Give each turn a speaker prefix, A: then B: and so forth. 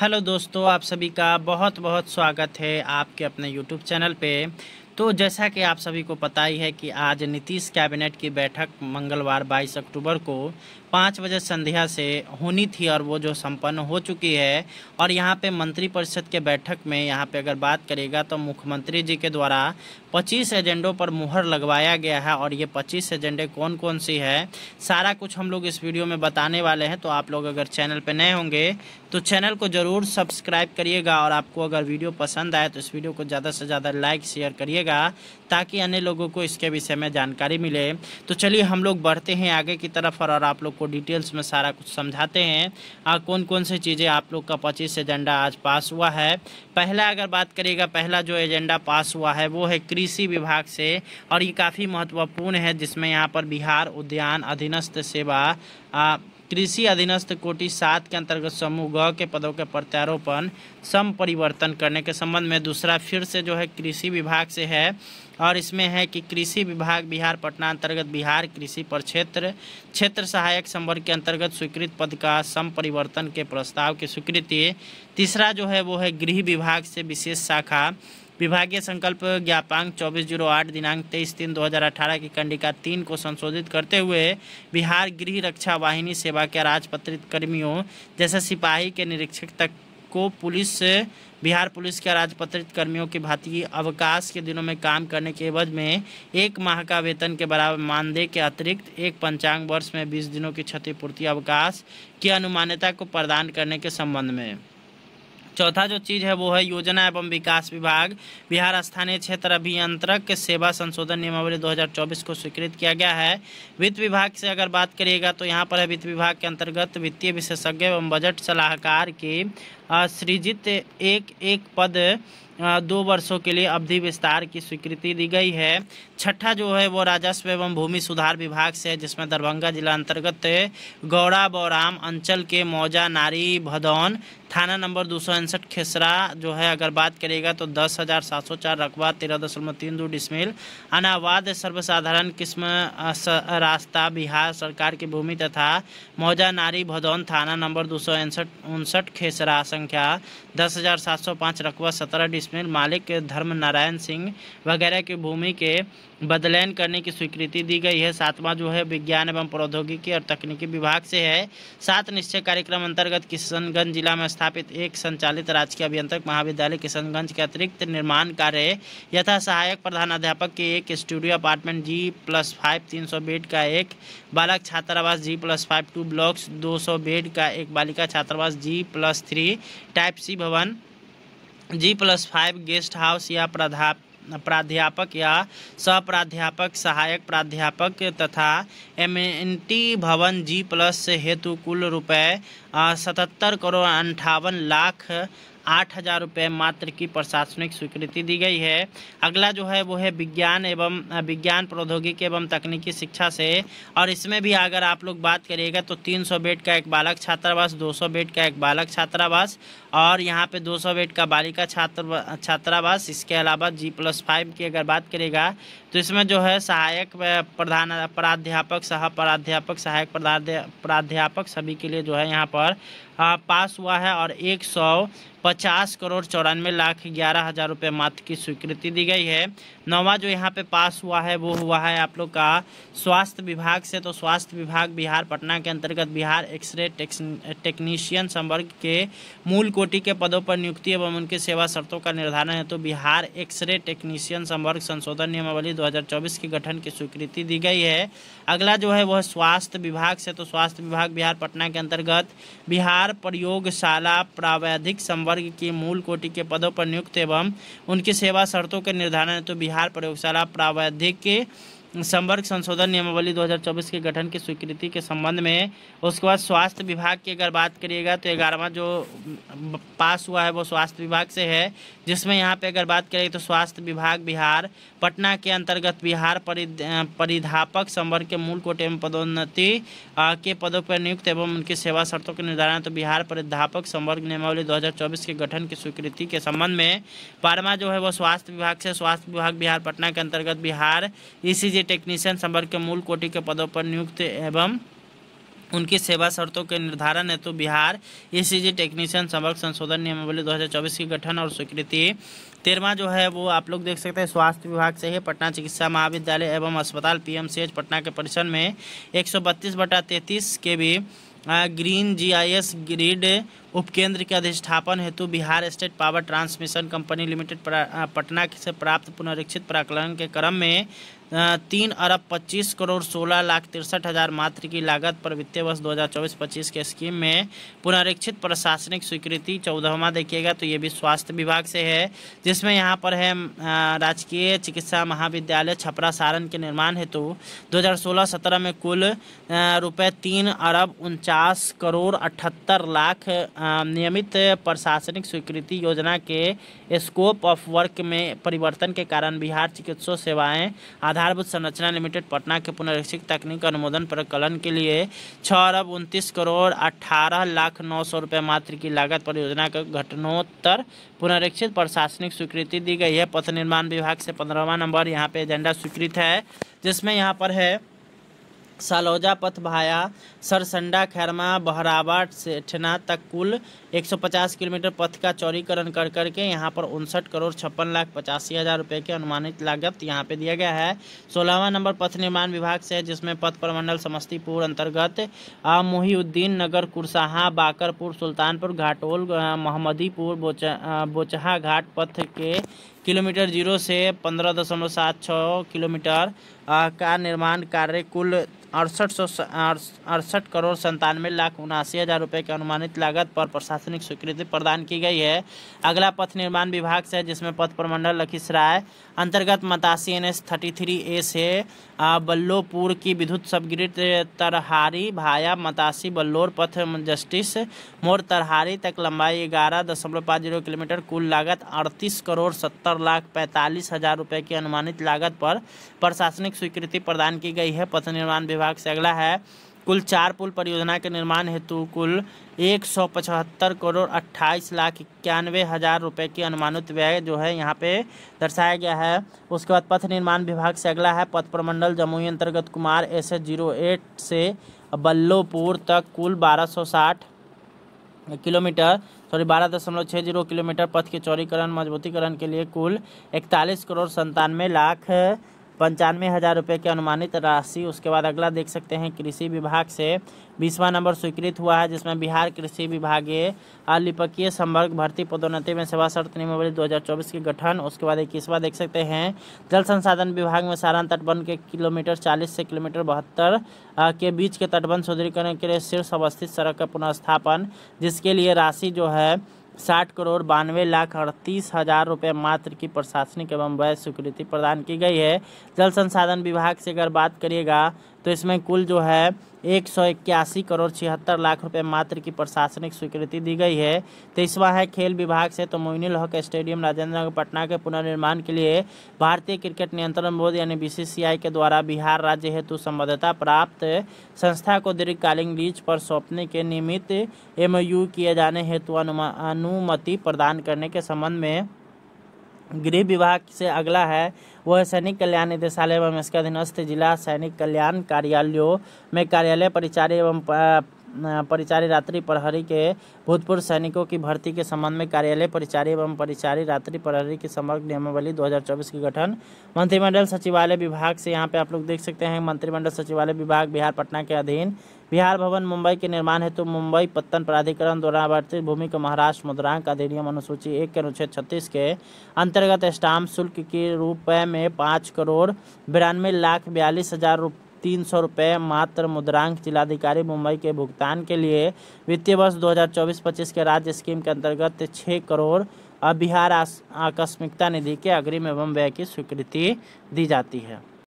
A: hello दोस्तों आप सभी का बहुत बहुत स्वागत है आपके अपने यूट्यूब चैनल पे तो जैसा कि आप सभी को पता ही है कि आज नीतीश कैबिनेट की बैठक मंगलवार 22 अक्टूबर को पाँच बजे संध्या से होनी थी और वो जो संपन्न हो चुकी है और यहाँ पे मंत्रिपरिषद के बैठक में यहाँ पे अगर बात करेगा तो मुख्यमंत्री जी के द्वारा 25 एजेंडों पर मुहर लगवाया गया है और ये 25 एजेंडे कौन कौन सी है सारा कुछ हम लोग इस वीडियो में बताने वाले हैं तो आप लोग अगर चैनल पर नए होंगे तो चैनल को ज़रूर सब्सक्राइब करिएगा और आपको अगर वीडियो पसंद आए तो इस वीडियो को ज़्यादा से ज़्यादा लाइक शेयर करिएगा ताकि अन्य लोगों को इसके विषय में जानकारी मिले तो चलिए हम लोग बढ़ते हैं आगे की तरफ और आप लोग आपको डिटेल्स में सारा कुछ समझाते हैं आ, कौन कौन से चीज़ें आप लोग का पच्चीस एजेंडा आज पास हुआ है पहला अगर बात करिएगा पहला जो एजेंडा पास हुआ है वो है कृषि विभाग से और ये काफ़ी महत्वपूर्ण है जिसमें यहाँ पर बिहार उद्यान अधीनस्थ सेवा कृषि अधीनस्थ कोटि सात के अंतर्गत समूह ग के पदों के प्रत्यारोपण सम परिवर्तन करने के संबंध में दूसरा फिर से जो है कृषि विभाग से है और इसमें है कि कृषि विभाग बिहार पटना अंतर्गत बिहार कृषि प्रक्षेत्र क्षेत्र सहायक संवर्ग के अंतर्गत स्वीकृत पद का सम परिवर्तन के प्रस्ताव की स्वीकृति तीसरा जो है वो है गृह विभाग से विशेष शाखा विभागीय संकल्प ज्ञापांक चौबीस जीरो आठ दिनांक तेईस तीन दो हज़ार अठारह की कंडिका तीन को संशोधित करते हुए बिहार गृह रक्षा वाहिनी सेवा के राजपत्रित कर्मियों जैसे सिपाही के निरीक्षक तक को पुलिस बिहार पुलिस के राजपत्रित कर्मियों की भांति अवकाश के दिनों में काम करने के एवज में एक माह का वेतन के बराबर मानदेय के अतिरिक्त एक पंचांग वर्ष में बीस दिनों की क्षतिपूर्ति अवकाश की अनुमान्यता को प्रदान करने के संबंध में चौथा जो चीज़ है वो है योजना एवं विकास विभाग बिहार स्थानीय क्षेत्र अभियंत्रक सेवा संशोधन नियमावली 2024 को स्वीकृत किया गया है वित्त विभाग से अगर बात करिएगा तो यहाँ पर है वित्त विभाग के अंतर्गत वित्तीय विशेषज्ञ एवं बजट सलाहकार के सृजित एक एक पद दो वर्षों के लिए अवधि विस्तार की स्वीकृति दी गई है छठा जो है वो राजस्व एवं भूमि सुधार विभाग से है जिसमें दरभंगा जिला अंतर्गत गौड़ा बौराम अंचल के मौजा नारी भदौन थाना नंबर दो सौ उनसठ खेसरा जो है अगर बात करेगा तो दस हज़ार सात सौ चार रकबा तेरह दशमलव तीन दो डिसमिल अनावाद सर्वसाधारण किस्म रास्ता बिहार सरकार की भूमि तथा मौजा नारी भदौन थाना नंबर दो सौ उनसठ उनसठ खेसरा संख्या दस हज़ार सात सौ पाँच रकबा सत्रह डिस्मिल मालिक धर्म नारायण सिंह वगैरह की भूमि के बदलैन करने की स्वीकृति दी गई है सातवां जो है विज्ञान एवं प्रौद्योगिकी और तकनीकी विभाग से है सात निश्चय कार्यक्रम अंतर्गत किशनगंज जिला में स्थापित एक संचालित राजकीय अभियंत्रक महाविद्यालय किशनगंज के अतिरिक्त निर्माण कार्य यथा सहायक प्रधानाध्यापक के एक studio apartment G plus five तीन सौ बेड का एक बालक छात्रावास G plus five two blocks दो सौ बेड का एक बालिका छात्रावास G plus three type C भवन G plus five guest house या प्रधा प्राध्यापक या सप्राध्यापक सहायक प्राध्यापक तथा एम भवन जी प्लस हेतु कुल रुपये सतहत्तर करोड़ अंठावन लाख आठ हज़ार रुपये मात्र की प्रशासनिक स्वीकृति दी गई है अगला जो है वो है विज्ञान एवं विज्ञान प्रौद्योगिकी एवं तकनीकी शिक्षा से और इसमें भी अगर आप लोग बात करिएगा तो 300 बेड का एक बालक छात्रावास 200 बेड का एक बालक छात्रावास और यहाँ पे 200 बेड का बालिका छात्र छात्रावास इसके अलावा जी प्लस फाइव की अगर बात करेगा तो इसमें जो है सहायक प्रधान प्राध्यापक सह प्राध्यापक सहायक प्राध्यापक सभी के लिए जो है यहाँ पर पास हुआ है और एक सौ पचास करोड़ चौरानवे लाख ग्यारह हज़ार रुपये मात्र की स्वीकृति दी गई है नौवा जो यहाँ पे पास हुआ है वो हुआ है आप लोग का स्वास्थ्य विभाग से तो स्वास्थ्य विभाग बिहार पटना के अंतर्गत बिहार एक्सरे टेक्नीशियन संवर्ग के मूल कोटि के पदों पर नियुक्ति एवं उनके सेवा शर्तों का निर्धारण है तो बिहार एक्सरे टेक्नीशियन संवर्ग संशोधन नियमावली 2024 के गठन की स्वीकृति दी गई है अगला जो है वह स्वास्थ्य विभाग से तो स्वास्थ्य विभाग बिहार पटना के अंतर्गत बिहार प्रयोगशाला प्रावैधिक संवर्ग की मूल कोटि के पदों पर नियुक्त एवं उनकी सेवा शर्तों के निर्धारण है तो बिहार प्रयोगशाला प्रावैधिक संवर्ग संशोधन नियमावली 2024 के गठन की स्वीकृति के संबंध में उसके बाद स्वास्थ्य विभाग की अगर बात करिएगा तो ग्यारहवा जो पास हुआ है वो स्वास्थ्य विभाग से है जिसमें यहाँ पे अगर बात करें तो स्वास्थ्य विभाग बिहार पटना के अंतर्गत बिहार परिध, परिधापक संवर्ग के मूल कोटे में पदोन्नति के पदों पर नियुक्त एवं उनकी सेवा शर्तों के निर्धारण तो बिहार परिधापक संवर्ग नियमावली 2024 के गठन की स्वीकृति के संबंध में पारमा जो है वो स्वास्थ्य विभाग से स्वास्थ्य विभाग बिहार पटना के अंतर्गत बिहार ई सी टेक्नीशियन संवर्ग के मूल कोटि के पदों पर नियुक्त एवं उनकी सेवा शर्तों के निर्धारण हेतु तो बिहार जी टेक्नीशियन संवर्ग संशोधन नियमावली 2024 की गठन और स्वीकृति तेरवा जो है वो आप लोग देख सकते हैं स्वास्थ्य विभाग से ही पटना चिकित्सा महाविद्यालय एवं अस्पताल पीएमसीएच पटना के परिसर में 132 बटा तैंतीस के भी ग्रीन जीआईएस ग्रिड उपकेंद्र के अधिष्ठापन हेतु Bihar state power transmission company limited Patna से प्राप्त पुनरीक्षित प्राकलन के क्रम में तीन अरब पच्चीस करोड़ सोलह लाख तिरसठ हज़ार मात्र की लागत पर वित्तीय वर्ष 2024-25 के स्कीम में पुनरीक्षित प्रशासनिक स्वीकृति चौदहवा देखिएगा तो ये भी स्वास्थ्य विभाग से है जिसमें यहाँ पर है राजकीय चिकित्सा महाविद्यालय छपरा सारण के निर्माण हेतु 2016-17 में कुल रुपये तीन अरब उनचास करोड़ अठहत्तर लाख नियमित प्रशासनिक स्वीकृति योजना के स्कोप ऑफ वर्क में परिवर्तन के कारण बिहार चिकित्सा सेवाएं आधारभूत संरचना लिमिटेड पटना के पुनरीक्षित तकनीक अनुमोदन प्रकलन के लिए छः अरब उनतीस करोड़ अठारह लाख नौ सौ रुपये मात्र की लागत पर योजना का घटनोत्तर पुनरीक्षित प्रशासनिक स्वीकृति दी गई है पथ निर्माण विभाग से पंद्रहवा नंबर यहाँ पे एजेंडा स्वीकृत है जिसमें यहाँ पर है सालोजा पथभाया सरसंडा खैरमा बहरावा सेठना तक कुल 150 किलोमीटर पथ का चौड़ीकरण कर करके यहाँ पर उनसठ करोड़ छप्पन लाख पचासी हज़ार रुपये की अनुमानित लागत यहाँ पे दिया गया है सोलहवा नंबर पथ निर्माण विभाग से है जिसमें पथ प्रमंडल समस्तीपुर अंतर्गत मोहीउद्दीन नगर कुरसाहा बाकरपुर सुल्तानपुर घाटोल मोहम्मदीपुर बोच बोचहा घाट पथ के किलोमीटर जीरो से पंद्रह दशमलव सात छः किलोमीटर का निर्माण कार्य कुल अड़सठ सौ अड़सठ करोड़ संतानवे लाख उनासी हज़ार रुपये की अनुमानित लागत पर प्रशासनिक स्वीकृति प्रदान की गई है अगला पथ निर्माण विभाग से जिसमें पथ प्रमंडल लखीसराय अंतर्गत Matasi N S thirty three A से बल्लोपुर की विद्युत सबग्रिड तरहारी भाया मतासी बल्लोर पथ जस्टिस मोड़ तरहारी तक लंबाई ग्यारह दशमलव पाँच जीरो किलोमीटर कुल लागत अड़तीस करोड़ सत्तर लाख पैंतालीस हज़ार रुपये की अनुमानित लागत पर प्रशासनिक स्वीकृति प्रदान की गई है पथ निर्माण विभाग विभाग से अगला है कुल चार पुल परियोजना के निर्माण हेतु कुल एक करोड़ अट्ठाईस लाख इक्यानवे हज़ार रुपये की अनुमानित व्यय जो है यहाँ पे दर्शाया गया है उसके बाद पथ निर्माण विभाग से अगला है पथ प्रमंडल जमुई अंतर्गत Kumar S H zero eight से बल्लोपुर तक कुल 1260 किलोमीटर सॉरी बारह दशमलव छः जीरो किलोमीटर पथ के चौड़ीकरण मजबूतीकरण के लिए कुल इकतालीस करोड़ संतानवे लाख पंचानवे हज़ार रुपये की अनुमानित राशि उसके बाद अगला देख सकते हैं कृषि विभाग से बीसवा नंबर स्वीकृत हुआ है जिसमें बिहार कृषि विभागीय अलिपकीय संवर्ग भर्ती पदोन्नति में सेवा शर्त नियमावली 2024 के गठन उसके बाद इक्कीसवा देख सकते हैं जल संसाधन विभाग में सारण तटबंध के किलोमीटर चालीस से किलोमीटर बहत्तर के बीच के तटबंध सुदृढ़ीकरण के लिए शीर्ष अवस्थित सड़क का पुनर्स्थापन जिसके लिए राशि जो है साठ करोड़ बानवे लाख अड़तीस हजार रुपये मात्र की प्रशासनिक एवं व्यय स्वीकृति प्रदान की गई है जल संसाधन विभाग से अगर बात करिएगा तो इसमें कुल जो है एक सौ इक्यासी करोड़ छिहत्तर लाख रुपए मात्र की प्रशासनिक स्वीकृति दी गई है तेईसवा है खेल विभाग से तो मोइनुल हक स्टेडियम राजेंद्र नगर पटना के पुनर्निर्माण के लिए भारतीय क्रिकेट नियंत्रण बोर्ड यानी बीसीसीआई के द्वारा बिहार राज्य हेतु संबद्धता प्राप्त संस्था को दीर्घकालीन लीज पर सौंपने के निमित्त एमओयू किए जाने हेतु अनुमति प्रदान करने के संबंध में गृह विभाग से अगला है वह सैनिक कल्याण निदेशालय एवं इसके अधीनस्थ जिला सैनिक कल्याण कार्यालयों में कार्यालय परिचारी एवं परिचारी रात्रि प्रहरी के भूतपूर्व सैनिकों की भर्ती के संबंध में कार्यालय परिचारी एवं परिचारी रात्रि प्रहरी की समग्र नियमावली 2024 के गठन मंत्रिमंडल सचिवालय विभाग से यहाँ पे आप लोग देख सकते हैं मंत्रिमंडल सचिवालय विभाग बिहार पटना के अधीन बिहार भवन मुंबई के निर्माण हेतु तो मुंबई पत्तन प्राधिकरण द्वारा आवर्तित भूमि को महाराष्ट्र मुद्रांक अधिनियम अनुसूची एक के अनुच्छेद छत्तीस के अंतर्गत स्टाम्प शुल्क के रुपये में पाँच करोड़ बिरानवे लाख बयालीस हजार रुप तीन सौ रुपये मात्र मुद्रांक जिलाधिकारी मुंबई के भुगतान के लिए वित्तीय वर्ष 2024-25 के राज्य स्कीम के अंतर्गत छः करोड़ बिहार आकस्मिकता निधि के अग्रिम एवं व्यय की स्वीकृति दी जाती है